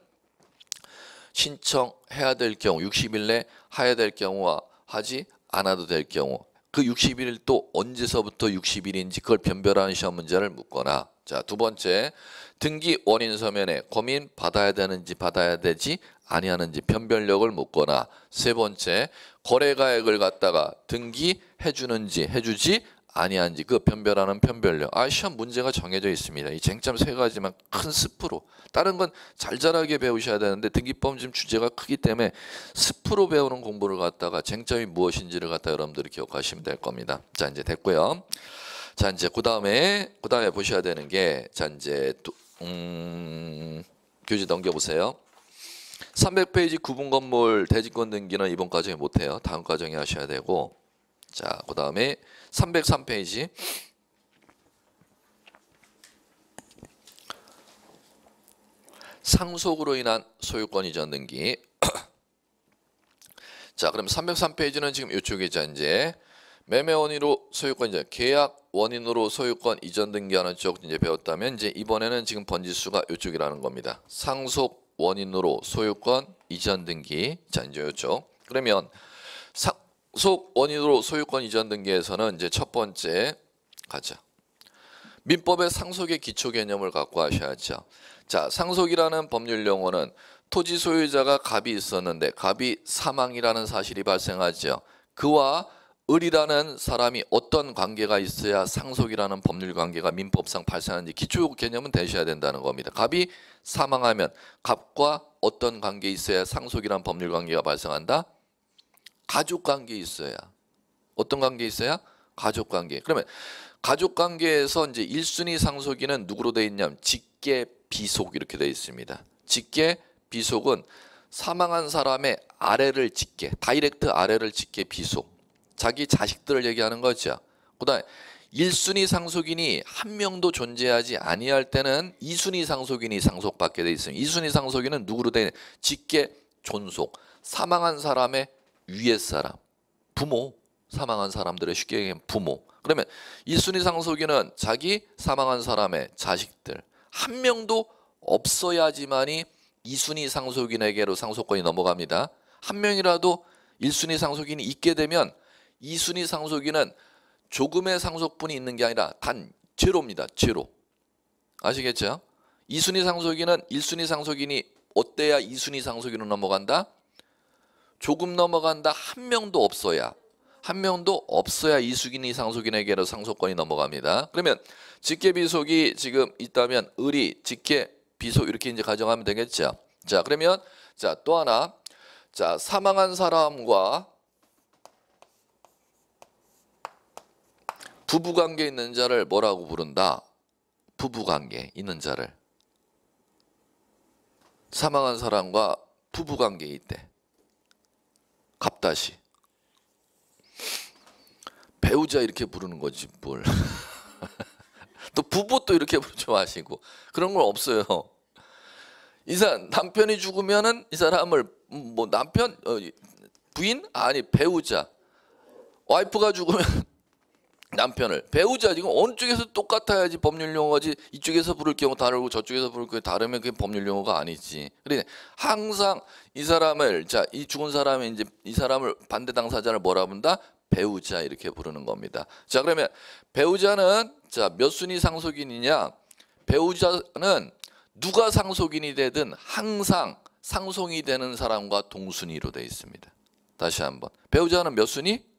신청해야 될 경우 60일 내 해야 될 경우와 하지 않아도 될 경우 그 60일 또 언제서부터 60일인지 그걸 변별하는 시험 문제를 묻거나 자 두 번째 등기 원인 서면에 고민 받아야 되는지 받아야 되지 아니하는지 편별력을 묻거나 세 번째 거래가액을 갖다가 등기해 주는지 해주지 아니한지 그 편별하는 편별력 아 시험 문제가 정해져 있습니다 이 쟁점 세 가지만 큰 스프로 다른 건 잘잘하게 배우셔야 되는데 등기법 지금 주제가 크기 때문에 스프로 배우는 공부를 갖다가 쟁점이 무엇인지를 갖다 여러분들이 기억하시면 될 겁니다 자 이제 됐고요 자 이제 그 다음에 그 다음에 보셔야 되는 게 자 이제 음 교재 넘겨보세요 300페이지 구분 건물 대지권 등기는 이번 과정에 못 해요. 다음 과정에 하셔야 되고. 자, 그다음에 303페이지. 상속으로 인한 소유권 이전 등기. <clears throat> 자, 그럼 303페이지는 지금 이쪽이죠. 이제 매매 원인으로 소유권 이전, 계약 원인으로 소유권 이전 등기하는 쪽 이제 배웠다면 이제 이번에는 지금 번지수가 이쪽이라는 겁니다. 상속 원인으로 소유권 이전 등기 자 이제 요쪽 그러면 상속 원인으로 소유권 이전 등기에서는 이제 첫 번째 가자 민법의 상속의 기초 개념을 갖고 하셔야죠 자 상속이라는 법률 용어는 토지 소유자가 갑이 있었는데 갑이 사망이라는 사실이 발생하죠 그와 을이라는 사람이 어떤 관계가 있어야 상속이라는 법률 관계가 민법상 발생하는지 기초 개념은 되셔야 된다는 겁니다. 갑이 사망하면 갑과 어떤 관계 있어야 상속이라는 법률 관계가 발생한다? 가족 관계 있어야. 어떤 관계 있어야? 가족 관계. 그러면 가족 관계에서 이제 1순위 상속인은 누구로 돼 있냐면 직계 비속 이렇게 돼 있습니다. 직계 비속은 사망한 사람의 아래를 직계, 다이렉트 아래를 직계 비속. 자기 자식들을 얘기하는 거죠. 그다음 1순위 상속인이 한 명도 존재하지 아니할 때는 2순위 상속인이 상속받게 돼있어요다 2순위 상속인은 누구로 되냐? 직계 존속. 사망한 사람의 위에 사람. 부모. 사망한 사람들의 쉽게 얘기하면 부모. 그러면 1순위 상속인은 자기 사망한 사람의 자식들 한 명도 없어야지만이 2순위 상속인에게로 상속권이 넘어갑니다. 한 명이라도 1순위 상속인이 있게 되면 이순위 상속인은 조금의 상속분이 있는 게 아니라 단 제로입니다. 제로. 아시겠죠? 이순위 상속인은 일순위 상속인이 어때야 이순위 상속인으로 넘어간다? 조금 넘어간다 한 명도 없어야 한 명도 없어야 이수인이 상속인에게로 상속권이 넘어갑니다. 그러면 직계비속이 지금 있다면 을이 직계비속 이렇게 이제 가정하면 되겠죠. 자 그러면 자 또 하나 자 사망한 사람과 부부관계 있는 자를 뭐라고 부른다? 부부관계 있는 자를 사망한 사람과 부부관계 있대 갑다시 배우자 이렇게 부르는 거지 뭘또 <laughs> 부부 또 이렇게 부르지 마시고 그런 건 없어요 이사 남편이 죽으면은 이 사람을 음, 뭐 남편 어, 부인 아니 배우자 와이프가 죽으면 남편을 배우자 지금 어느 쪽에서 똑같아야지 법률 용어지 이쪽에서 부를 경우 다르고 저쪽에서 부를 경우 다르면 그게 법률 용어가 아니지. 그러니 항상 이 사람을 자이 죽은 사람이 이제 이 사람을 반대 당사자를 뭐라 부다 배우자 이렇게 부르는 겁니다. 자 그러면 배우자는 자몇 순위 상속인이냐? 배우자는 누가 상속인이 되든 항상 상속이 되는 사람과 동순위로 돼 있습니다. 다시 한번 배우자는 몇 순위?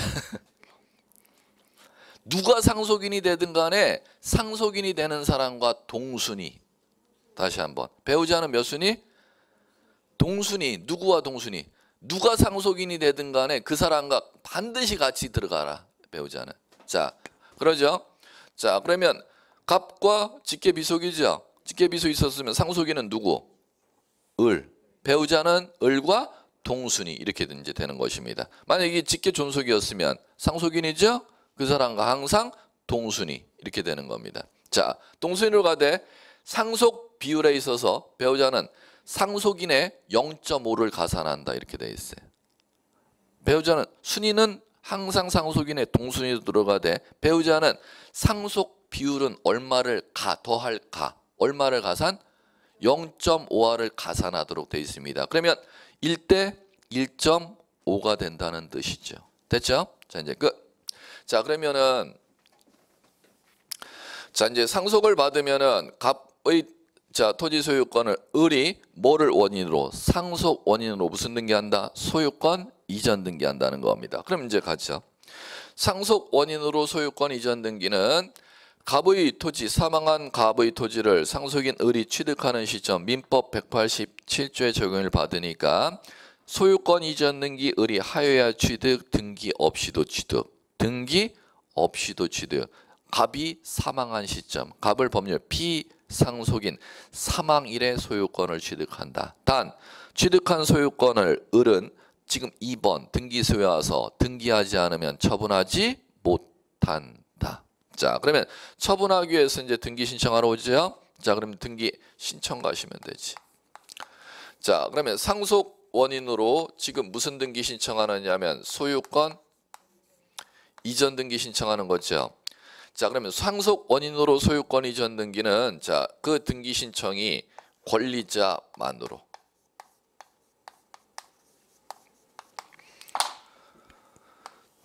<laughs> 누가 상속인이 되든 간에 상속인이 되는 사람과 동순이 다시 한번 배우자는 몇 순이? 동순이 누구와 동순이? 누가 상속인이 되든 간에 그 사람과 반드시 같이 들어가라 배우자는 자 그러죠 자 그러면 갑과 직계비속이죠 직계비속 이 있었으면 상속인은 누구? 을 배우자는 을과 동순이 이렇게 이제 되는 것입니다. 만약 이 직계 존속이었으면 상속인이죠. 그 사람과 항상 동순이 이렇게 되는 겁니다. 자, 동순이로 가되 상속 비율에 있어서 배우자는 상속인의 0.5를 가산한다 이렇게 돼 있어요. 배우자는 순위는 항상 상속인의 동순위 들어가되 배우자는 상속 비율은 얼마를 가 더할 가 얼마를 가산 0.5화를 가산하도록 돼 있습니다. 그러면 1대 1.5가 된다는 뜻이죠. 됐죠? 자, 이제 끝. 자, 그러면은 자, 이제 상속을 받으면은 갑의 자, 토지 소유권을 을이 뭐를 원인으로 상속 원인으로 무슨 등기한다? 소유권 이전 등기한다는 겁니다. 그럼 이제 가죠. 상속 원인으로 소유권 이전 등기는 갑의 토지, 사망한 갑의 토지를 상속인 을이 취득하는 시점 민법 187조의 적용을 받으니까 소유권 이전 등기 을이 하여야 취득, 등기 없이도 취득, 등기 없이도 취득, 갑이 사망한 시점, 갑을 법률 피상속인 사망일에 소유권을 취득한다. 단, 취득한 소유권을 을은 지금 2번 등기소에 와서 등기하지 않으면 처분하지 못한 자, 그러면 처분하기 위해서 이제 등기 신청하러 오죠. 자, 그러 등기 신청 가시면 되지. 자, 그러면 상속 원인으로 지금 무슨 등기 신청하느냐면 소유권 이전 등기 신청하는 거죠. 자, 그러면 상속 원인으로 소유권 이전 등기는 자, 그 등기 신청이 권리자만으로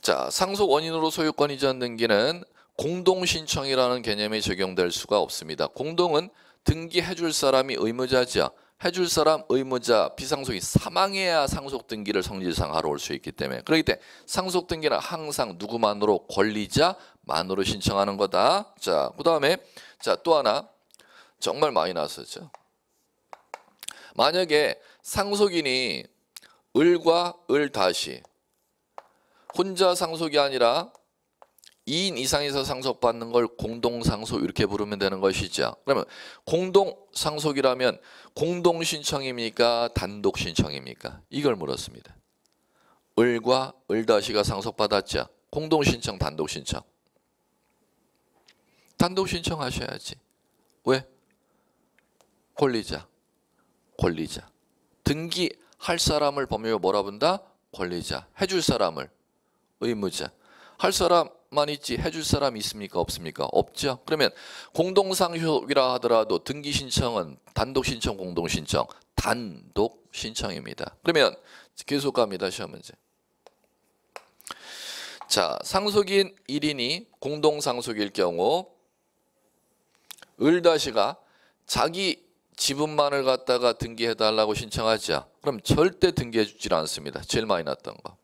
자, 상속 원인으로 소유권 이전 등기는 공동 신청이라는 개념이 적용될 수가 없습니다. 공동은 등기해 줄 사람이 의무자지 해줄 사람 의무자 비상속이 사망해야 상속 등기를 성질상 하러 올 수 있기 때문에 그렇기 때문에 상속 등기는 항상 누구만으로 권리자만으로 신청하는 거다. 자, 그다음에 자, 또 하나 정말 많이 나왔었죠. 만약에 상속인이 을과 을 다시 혼자 상속이 아니라 2인 이상에서 상속받는 걸 공동상속 이렇게 부르면 되는 것이죠. 그러면 공동상속이라면 공동신청입니까? 단독신청입니까? 이걸 물었습니다. 을과 을다시가 상속받았죠. 공동신청, 단독신청. 단독신청 하셔야지. 왜? 권리자, 권리자. 등기할 사람을 법률에 뭐라 본다? 권리자. 해줄 사람을 의무자. 할 사람 만 있지 해 줄 사람이 있습니까? 없습니까? 없죠. 그러면 공동상속이라 하더라도 등기 신청은 단독 신청, 공동 신청, 단독 신청입니다. 그러면 계속 갑니다. 시험 문제. 자, 상속인 1인이 공동상속일 경우 을다시가 자기 지분만을 갖다가 등기해달라고 신청하자. 그럼 절대 등기해주질 않습니다. 제일 많이 났던 거.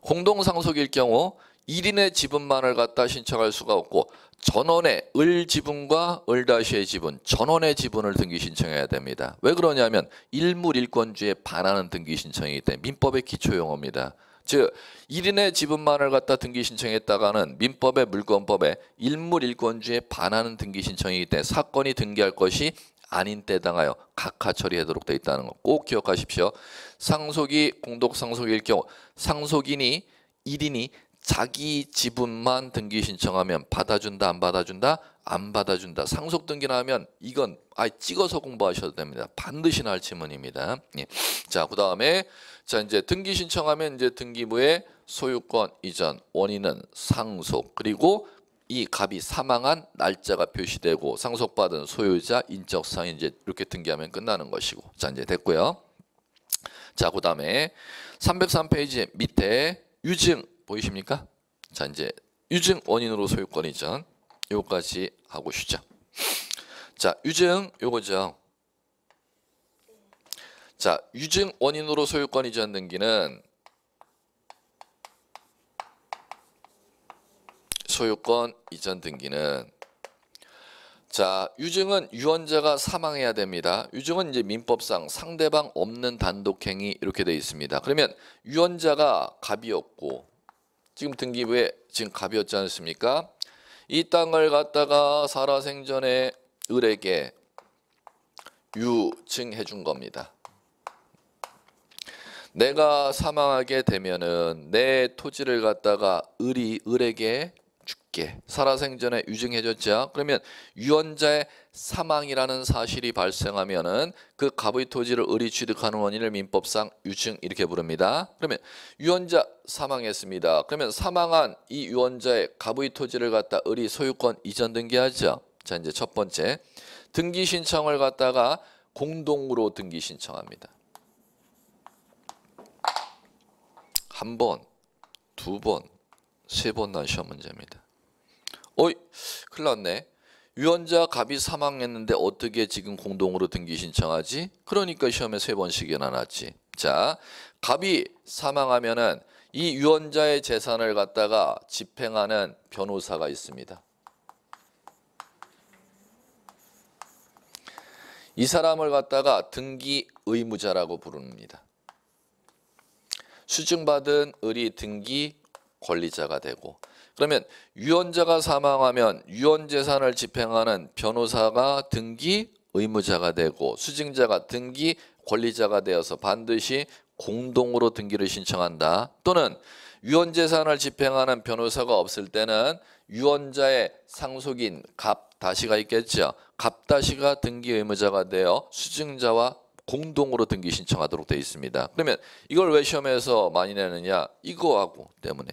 공동상속일 경우 1인의 지분만을 갖다 신청할 수가 없고 전원의 을 지분과 을다시의 지분, 전원의 지분을 등기 신청해야 됩니다. 왜 그러냐면 일물일권주에 반하는 등기 신청이기 때문에 민법의 기초 용어입니다. 즉 1인의 지분만을 갖다 등기 신청했다가는 민법의 물권법에 일물일권주에 반하는 등기 신청이기 때문에 사건이 등기할 것이 아닌 때 당하여 각하 처리하도록 되어 있다는 것꼭 기억하십시오. 상속이 공동상속일 경우 상속인이 1인이 자기 지분만 등기 신청하면 받아준다 안 받아준다 안 받아준다 상속 등기나 하면 이건 아 찍어서 공부하셔도 됩니다 반드시 날 지문입니다 예. 자 그다음에 자 이제 등기 신청하면 이제 등기부에 소유권 이전 원인은 상속 그리고 이 갑이 사망한 날짜가 표시되고 상속받은 소유자 인적상 이제 이렇게 등기하면 끝나는 것이고 자 이제 됐고요 자 그다음에 303페이지 밑에 유증 보이십니까? 자 이제 유증 원인으로 소유권 이전 요까지 하고 쉬죠. 자 유증 요거죠. 자 유증 원인으로 소유권 이전 등기는 소유권 이전 등기는 자 유증은 유언자가 사망해야 됩니다. 유증은 이제 민법상 상대방 없는 단독행위 이렇게 돼 있습니다. 그러면 유언자가 갑이었고 지금 등기부에 지금 갑이었지 않습니까? 이 땅을 갖다가 살아생전에 을에게 유증해 준 겁니다. 내가 사망하게 되면은 내 토지를 갖다가 을이 을에게 죽게 살아생전에 유증해졌자 그러면 유언자의 사망이라는 사실이 발생하면은 그 갑의 토지를 을이 취득하는 원인을 민법상 유증 이렇게 부릅니다. 그러면 유언자 사망했습니다. 그러면 사망한 이 유언자의 갑의 토지를 갖다 을이 소유권 이전 등기하죠. 자 이제 첫 번째 등기 신청을 갖다가 공동으로 등기 신청합니다. 한 번, 두 번, 세번난 시험 문제입니다. 어이 큰일 났네. 유언자 갑이 사망했는데 어떻게 지금 공동으로 등기 신청하지? 그러니까 시험에 세 번씩이나 났지. 자, 갑이 사망하면은 이 유언자의 재산을 갖다가 집행하는 변호사가 있습니다. 이 사람을 갖다가 등기 의무자라고 부릅니다. 수증받은 을이 등기 권리자가 되고 그러면 유언자가 사망하면 유언 재산을 집행하는 변호사가 등기 의무자가 되고 수증자가 등기 권리자가 되어서 반드시 공동으로 등기를 신청한다. 또는 유언 재산을 집행하는 변호사가 없을 때는 유언자의 상속인 갑다시가 있겠죠. 갑다시가 등기 의무자가 되어 수증자와 공동으로 등기 신청하도록 되어 있습니다. 그러면 이걸 왜 시험에서 많이 내느냐? 이거하고 때문에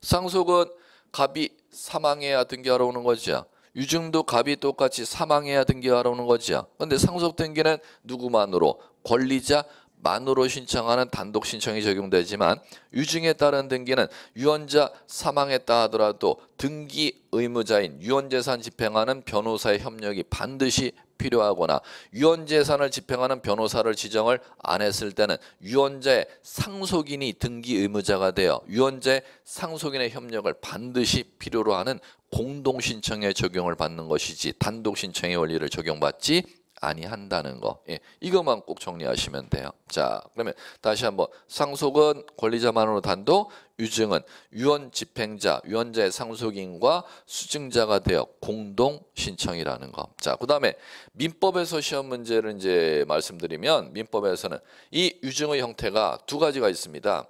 상속은 갑이 사망해야 등기하러 오는 거죠. 유증도 갑이 똑같이 사망해야 등기하러 오는 거죠. 근데 상속 등기는 누구만으로 권리자 만으로 신청하는 단독 신청이 적용되지만 유증에 따른 등기는 유언자 사망했다 하더라도 등기 의무자인 유언재산 집행하는 변호사의 협력이 반드시 필요하거나 유언재산을 집행하는 변호사를 지정을 안 했을 때는 유언자의 상속인이 등기 의무자가 되어 유언자의 상속인의 협력을 반드시 필요로 하는 공동신청의 적용을 받는 것이지 단독신청의 원리를 적용받지 아니한다는 거. 예, 이것만 꼭 정리하시면 돼요. 자, 그러면 다시 한번 상속은 권리자만으로 단독, 유증은 유언 집행자, 유언자의 상속인과 수증자가 되어 공동 신청이라는 거. 자, 그다음에 민법에서 시험 문제를 이제 말씀드리면 민법에서는 이 유증의 형태가 두 가지가 있습니다.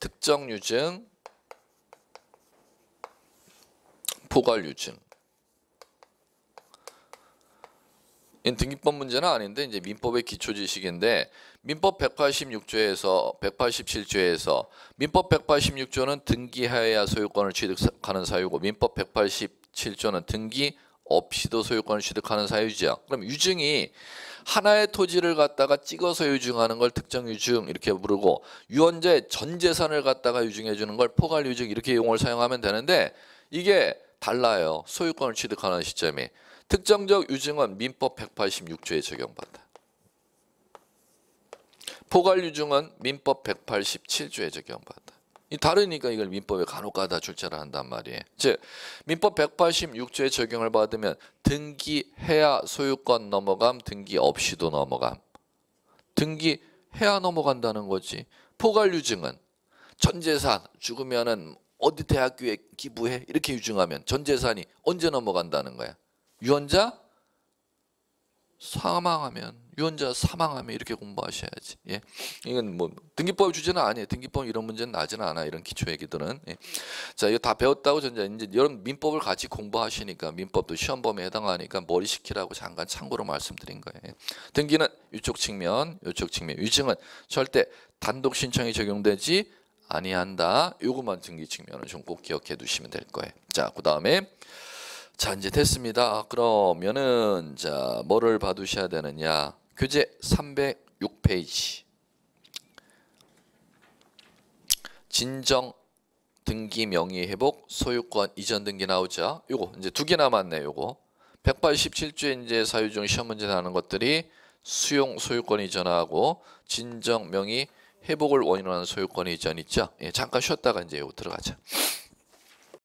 특정 유증, 포괄 유증. 등기법 문제는 아닌데 이제 민법의 기초 지식인데 민법 186조에서 187조에서 민법 186조는 등기하여야 소유권을 취득하는 사유고 민법 187조는 등기 없이도 소유권을 취득하는 사유지요. 그럼 유증이 하나의 토지를 갖다가 찍어서 유증하는 걸 특정 유증 이렇게 부르고 유언자의 전 재산을 갖다가 유증해 주는 걸 포괄 유증 이렇게 용어를 사용하면 되는데 이게 달라요. 소유권을 취득하는 시점이. 특정적 유증은 민법 186조에 적용받다. 포괄 유증은 민법 187조에 적용받다. 이 다르니까 이걸 민법에 간혹가다 출제를 한단 말이에요. 즉 민법 186조에 적용을 받으면 등기해야 소유권 넘어감, 등기 없이도 넘어감. 등기해야 넘어간다는 거지. 포괄 유증은 전 재산 죽으면은 어디 대학교에 기부해 이렇게 유증하면 전 재산이 언제 넘어간다는 거야. 유언자 사망하면 유언자 사망하면 이렇게 공부하셔야지. 예. 이건 뭐 등기법 주제는 아니에요. 등기법 이런 문제는 나지는 않아. 이런 기초 얘기들은. 예. 자, 이거 다 배웠다고 전자 이제 여러분 민법을 같이 공부하시니까 민법도 시험 범위에 해당하니까 머리 식히라고 잠깐 참고로 말씀드린 거예요. 등기는 이쪽 측면, 이쪽 측면. 위증은 절대 단독 신청이 적용되지 아니한다. 요것만 등기 측면을 좀 꼭 기억해 두시면 될 거예요. 자, 그다음에 자 이제 됐습니다. 아, 그러면은 자 뭐를 봐두셔야 되느냐 교재 306페이지 진정 등기 명의 회복 소유권 이전 등기 나오죠. 요거 이제 두 개 남았네. 요거 187조에 이제 사유중 시험 문제 나는 것들이 수용 소유권 이전하고 진정 명의 회복을 원인으로 하는 소유권 이전 있죠. 예, 잠깐 쉬었다가 이제 요거 들어가자.